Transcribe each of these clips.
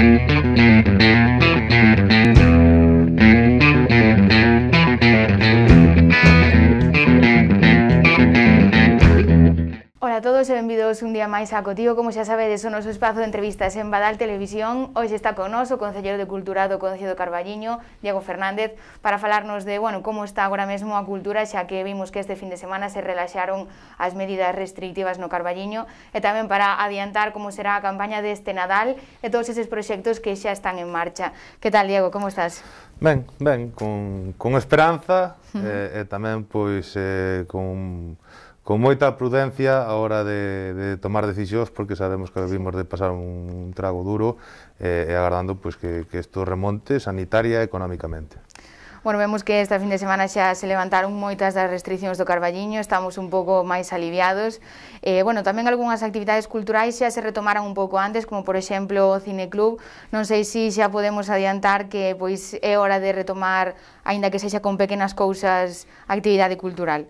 Thank you. todos e benvidos un día máis a Cotío. Como xa sabedes, o noso espazo de entrevistas en Badal Televisión. Hoxe está con nós o Concelleiro de Cultura do Concello de Carballiño, Diego Fernández, para falarnos de, bueno, como está agora mesmo a cultura, xa que vimos que este fin de semana se relaxaron as medidas restrictivas no Carballiño, e tamén para adiantar como será a campaña deste Nadal e todos eses proxectos que xa están en marcha. Que tal, Diego? Como estás? Ben, ben, con, con esperanza, uh -huh. e, e tamén, pois, eh, con con moita prudencia a hora de, de tomar decisións porque sabemos que vimos de pasar un trago duro eh, e agardando pois, que, que isto remonte sanitaria e económicamente. Bueno, vemos que esta fin de semana xa se levantaron moitas das restriccións do Carballiño, estamos un pouco máis aliviados. Eh, bueno, tamén algunhas actividades culturais xa se retomaran un pouco antes, como por exemplo o Cineclub. Non sei se xa podemos adiantar que pois é hora de retomar, aínda que sexa con pequenas cousas, actividade cultural.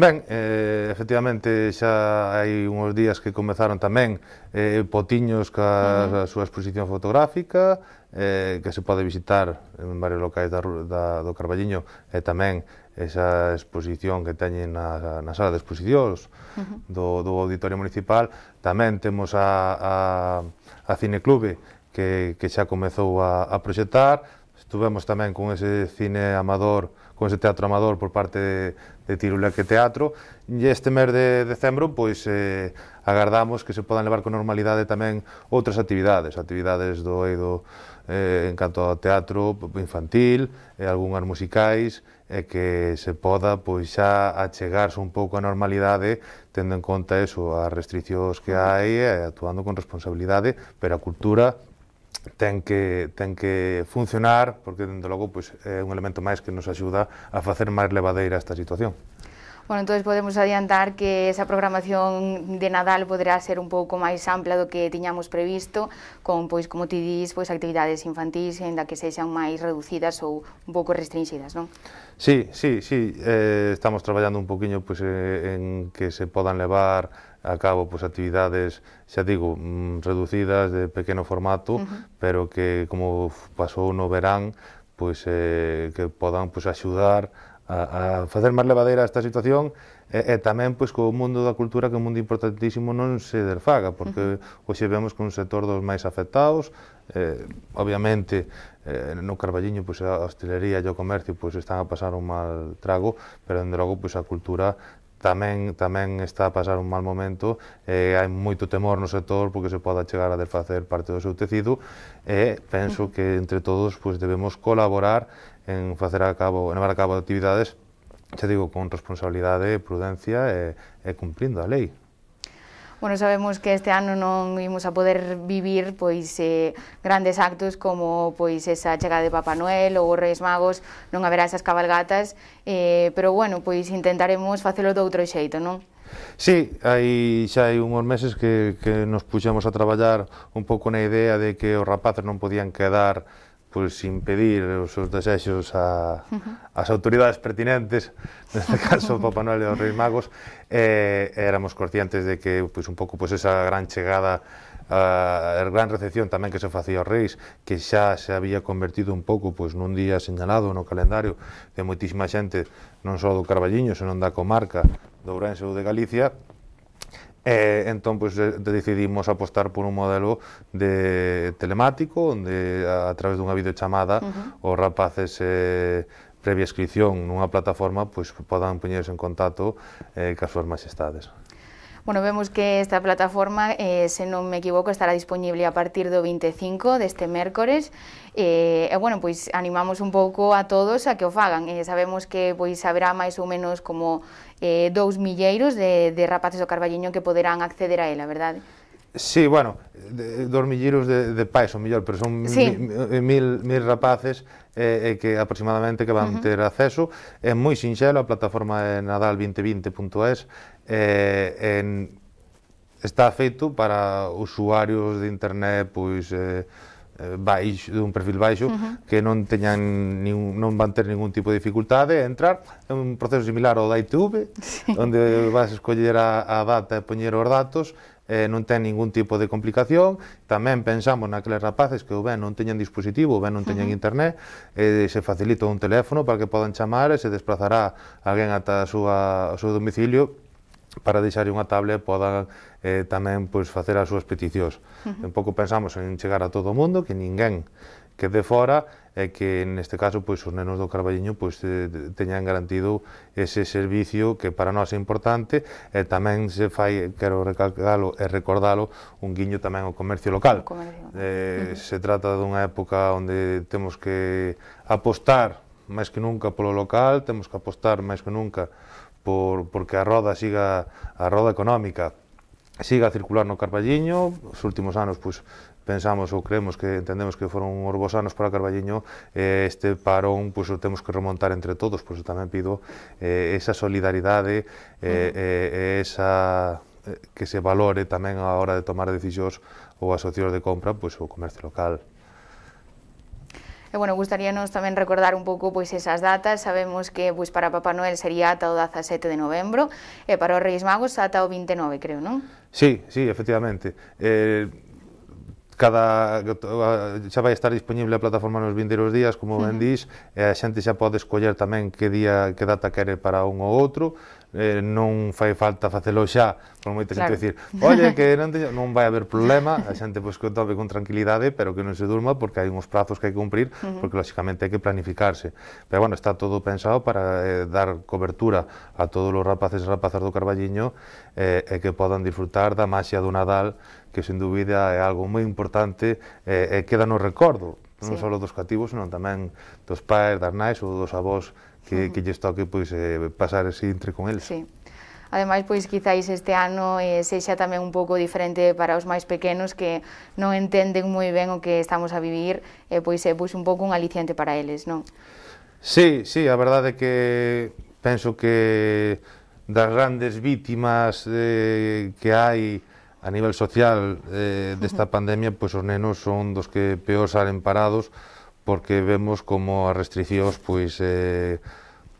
Ben, eh, efectivamente xa hai uns días que comezaron tamén eh, potiños ca uh -huh. súa exposición fotográfica, eh, que se pode visitar en varios locais da, da, do Carballiño e tamén esa exposición que teñen na, na sala de exposicións uh -huh. do, do Auditorio Municipal. Tamén temos a, a, a Cineclube que, que xa comezou a, a proxectar. Estuvemos tamén con ese cine amador, con ese teatro amador por parte de, de Tiruleque Teatro. E este mes de decembro, pois, eh, agardamos que se podan levar con normalidade tamén outras actividades, actividades do eido eh, en canto ao teatro infantil, e eh, algunhas musicais, e eh, que se poda pois xa achegarse un pouco a normalidade tendo en conta eso, as restriccións que hai e eh, actuando con responsabilidade, pero a cultura ten que, ten que funcionar, porque, dende logo, pois, é un elemento máis que nos axuda a facer máis levadeira esta situación. Bueno, entón podemos adiantar que esa programación de Nadal poderá ser un pouco máis ampla do que tiñamos previsto, con, pois, como ti dís, pois, actividades en enda que sexan máis reducidas ou un pouco restringidas, non? Sí, sí, sí, eh, estamos traballando un poquinho pois, eh, en que se podan levar a cabo pues, pois, actividades, xa digo, mm, reducidas de pequeno formato, uh -huh. pero que como pasou no verán, pues, pois, eh, que podan pues, pois, axudar a, a facer máis levadeira esta situación e, e tamén pois co mundo da cultura que é un mundo importantísimo non se derfaga porque uh -huh. hoxe vemos que un sector dos máis afectados eh, obviamente eh, no Carballiño pois a hostelería e o comercio pois están a pasar un mal trago pero dende logo pois a cultura tamén tamén está a pasar un mal momento e eh, hai moito temor no sector porque se poda chegar a desfacer parte do seu tecido e eh, penso que entre todos pois debemos colaborar en facer a cabo, en levar a cabo actividades, xa digo, con responsabilidade, prudencia e, e cumplindo a lei. Bueno, sabemos que este ano non imos a poder vivir pois eh, grandes actos como pois esa chegada de Papá Noel ou os Reis Magos, non haberá esas cabalgatas, eh, pero bueno, pois intentaremos facelo de outro xeito, non? Sí, hai, xa hai unhos meses que, que nos puxemos a traballar un pouco na idea de que os rapaces non podían quedar pois impedir os seus desexos a, as autoridades pertinentes, neste caso o Papa Noel e os Reis Magos, eh, éramos conscientes de que pois, un pouco pois, esa gran chegada a, a gran recepción tamén que se facía aos reis, que xa se había convertido un pouco pois, nun día señalado no calendario de moitísima xente, non só do Carballiño, senón da comarca do Ourense ou de Galicia, Eh, entón, pois, decidimos apostar por un modelo de telemático, onde a, través dunha videochamada uh -huh. os rapaces eh, previa inscripción nunha plataforma pois, podan poñerse en contacto eh, cas súas majestades. Bueno, vemos que esta plataforma, eh, se non me equivoco, estará disponible a partir do 25 deste mércores. E, eh, eh, bueno, pois animamos un pouco a todos a que o fagan. Eh, sabemos que pois haberá máis ou menos como eh, dous milleiros de, de rapaces do Carballiño que poderán acceder a ela, verdade? Sí, bueno, de, dos milleiros de, de pais, o mellor, pero son sí. mil, mil, mil rapaces eh, eh, que aproximadamente que van uh -huh. ter acceso. É moi sinxelo, a plataforma é nadal2020.es, eh, en, está feito para usuarios de internet pois eh, eh baixo, dun perfil baixo, uh -huh. que non teñan nin, non van ter ningún tipo de dificultade a entrar. É un proceso similar ao da ITV, sí. onde vas escoller a, a data e poñer os datos, eh, non ten ningún tipo de complicación. Tamén pensamos naqueles rapaces que o ben non teñen dispositivo, o ben non teñen uh -huh. internet, eh, se facilita un teléfono para que podan chamar e se desplazará alguén ata a súa, o seu domicilio para deixar unha tablet podan eh, tamén pois, facer as súas peticións. Uh -huh. Un pouco pensamos en chegar a todo o mundo, que ninguén quede fora e que neste caso pois os nenos do Carballiño pois teñan garantido ese servicio que para nós é importante e tamén se fai, quero recalcalo e recordalo, un guiño tamén ao comercio local. Comercio. Eh, uh -huh. Se trata dunha época onde temos que apostar máis que nunca polo local, temos que apostar máis que nunca por, porque a roda siga a roda económica siga a circular no Carballiño, os últimos anos pois pensamos ou creemos que entendemos que foron unhos bons anos para Carballiño, eh, este parón pois o temos que remontar entre todos, pois tamén pido eh, esa solidaridade, eh, eh, esa eh, que se valore tamén a hora de tomar decisións ou asociados de compra, pois o comercio local. E, bueno, gustaríanos tamén recordar un pouco pois esas datas. Sabemos que pois para Papá Noel sería ata o 17 de novembro e para os Reis Magos ata o 29, creo, non? Sí, sí, efectivamente. Eh, cada xa vai estar disponible a plataforma nos vindeiros días, como ben dis, e a xente xa pode escoller tamén que día que data quere para un ou outro eh, non fai falta facelo xa, por xente claro. dicir, oye, que non, te, non vai haber problema, a xente pois, que tome con tranquilidade, pero que non se durma, porque hai uns prazos que hai que cumprir, uh -huh. porque lóxicamente hai que planificarse. Pero bueno, está todo pensado para eh, dar cobertura a todos os rapaces e rapazas do Carballiño eh, eh, que podan disfrutar da máxia do Nadal, que sen dúbida é algo moi importante eh, e queda no recordo, non sí. só dos cativos, senón tamén dos pais, das nais ou dos avós que, uh -huh. que lles toque pois, eh, pasar ese intre con eles. Sí. Ademais, pois, quizáis este ano eh, sexa tamén un pouco diferente para os máis pequenos que non entenden moi ben o que estamos a vivir, e eh, pois é eh, pois, un pouco un aliciente para eles, non? Sí, sí, a verdade é que penso que das grandes vítimas eh, que hai a nivel social eh, desta pandemia, pois os nenos son dos que peor salen parados, porque vemos como as restriccións pois eh,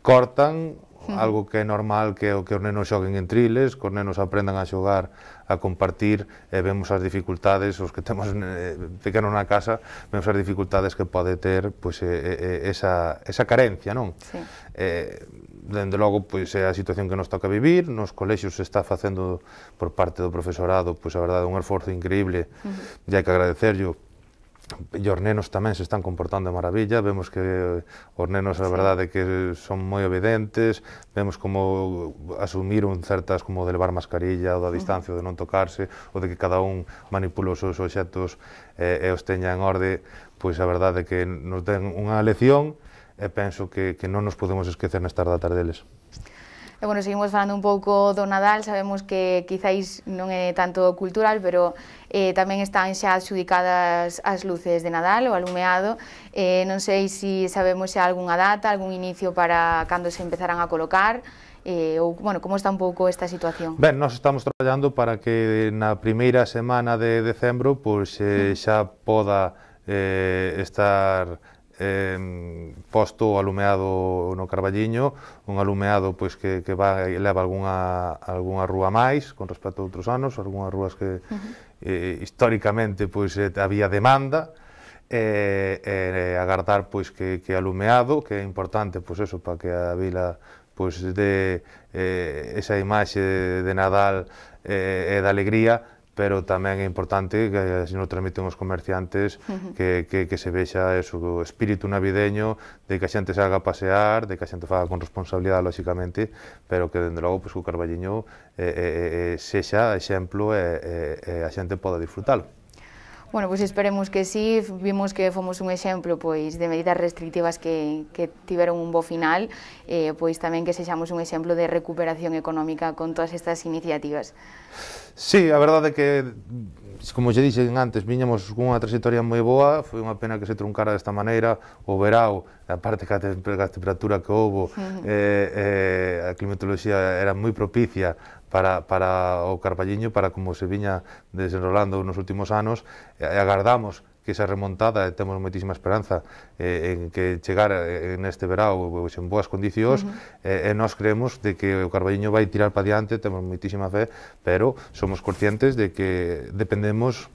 cortan hmm. algo que é normal que o que os nenos xoguen en triles, que os nenos aprendan a xogar, a compartir, e vemos as dificultades, os que temos eh, pequeno na casa, vemos as dificultades que pode ter pois, eh, eh, eh, esa, esa carencia, non? Sí. Eh, dende logo, pois, é a situación que nos toca vivir, nos colexios se está facendo por parte do profesorado, pois, a verdade, un esforzo increíble, uh -huh. e hai que agradecerlo, e os nenos tamén se están comportando de maravilla, vemos que eh, os nenos, sí. a verdade, que son moi obedentes, vemos como asumiron certas, como de levar mascarilla, ou da distancia, ou de non tocarse, ou de que cada un manipula os seus objetos eh, e os teña en orde, pois a verdade que nos den unha lección e penso que, que non nos podemos esquecer nestas datas deles. E, bueno, seguimos falando un pouco do Nadal, sabemos que quizáis non é tanto cultural, pero eh, tamén están xa adxudicadas as luces de Nadal, o alumeado. Eh, non sei se si sabemos xa algunha data, algún inicio para cando se empezarán a colocar, eh, ou, bueno, como está un pouco esta situación? Ben, nós estamos traballando para que na primeira semana de decembro pois, eh, mm. xa poda eh, estar eh, posto alumeado no Carballiño, un alumeado pois que, que va leva algunha, algunha rúa máis con respecto a outros anos, algunhas rúas que uh -huh. eh, históricamente pois eh, había demanda, e eh, eh, agardar pois que, que alumeado, que é importante pois eso para que a vila pois de eh, esa imaxe de, de Nadal eh, e da alegría pero tamén é importante que se nos transmiten os comerciantes uh -huh. que, que, que se vexa o espírito navideño de que a xente salga a pasear, de que a xente faga con responsabilidade, lóxicamente, pero que, dende logo, pois, pues, o Carballiño eh, eh, eh, sexa exemplo e eh, eh, a xente poda disfrutalo. Bueno, pois pues esperemos que sí, vimos que fomos un exemplo pois de medidas restrictivas que, que tiveron un bo final, eh, pois tamén que sexamos un exemplo de recuperación económica con todas estas iniciativas. Sí, a verdade é que, como lle dixen antes, viñamos cunha trayectoria moi boa, foi unha pena que se truncara desta maneira, o verao, a parte que a, temperatura que houbo, eh, eh, a climatoloxía era moi propicia para, para o Carballiño, para como se viña desenrolando nos últimos anos, e agardamos que esa remontada, e temos moitísima esperanza eh, en que chegar en este verão en boas condicións, uh -huh. eh, e nós creemos de que o Carballiño vai tirar para diante, temos moitísima fe, pero somos conscientes de que dependemos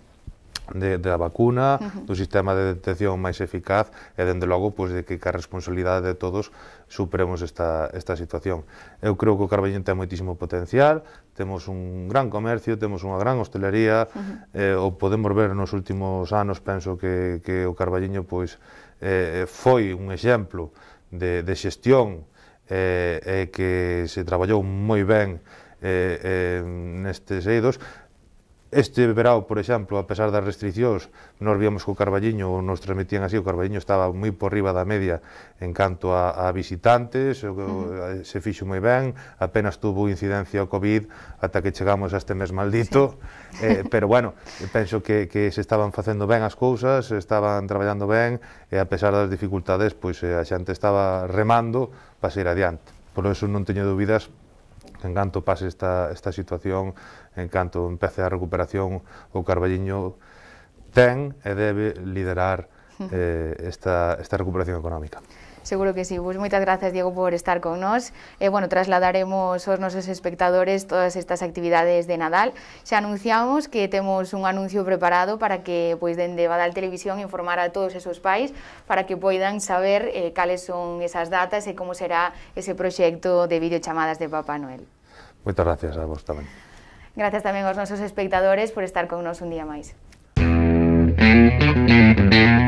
de, de vacuna, uh -huh. do sistema de detección máis eficaz e, dende logo, pois, de que a responsabilidade de todos superemos esta, esta situación. Eu creo que o Carballén ten moitísimo potencial, temos un gran comercio, temos unha gran hostelería, uh -huh. eh, o podemos ver nos últimos anos, penso que, que o Carballiño pois, eh, foi un exemplo de, de xestión eh, eh, que se traballou moi ben eh, eh, nestes eidos, Este verao, por exemplo, a pesar das restriccións, nos víamos co Carballiño, ou nos transmitían así, o Carballiño estaba moi por riba da media en canto a, a visitantes, o, uh eh, -huh. se fixo moi ben, apenas tuvo incidencia o COVID ata que chegamos a este mes maldito, sí. eh, pero bueno, penso que, que se estaban facendo ben as cousas, estaban traballando ben, e a pesar das dificultades, pois eh, a xente estaba remando para ir adiante. Por eso non teño dúbidas en canto pase esta, esta situación, en canto empece a recuperación, o Carballiño ten e debe liderar eh, esta, esta recuperación económica. Seguro que sí. Pois pues moitas grazas, Diego, por estar con nós. Eh, bueno, trasladaremos aos nosos espectadores todas estas actividades de Nadal. Xa anunciamos que temos un anuncio preparado para que, pois, dende Badal Televisión informar a todos esos pais para que poidan saber eh, cales son esas datas e como será ese proxecto de videochamadas de Papá Noel. Moitas gracias a vos tamén. Gracias tamén aos nosos espectadores por estar con nós un día máis. you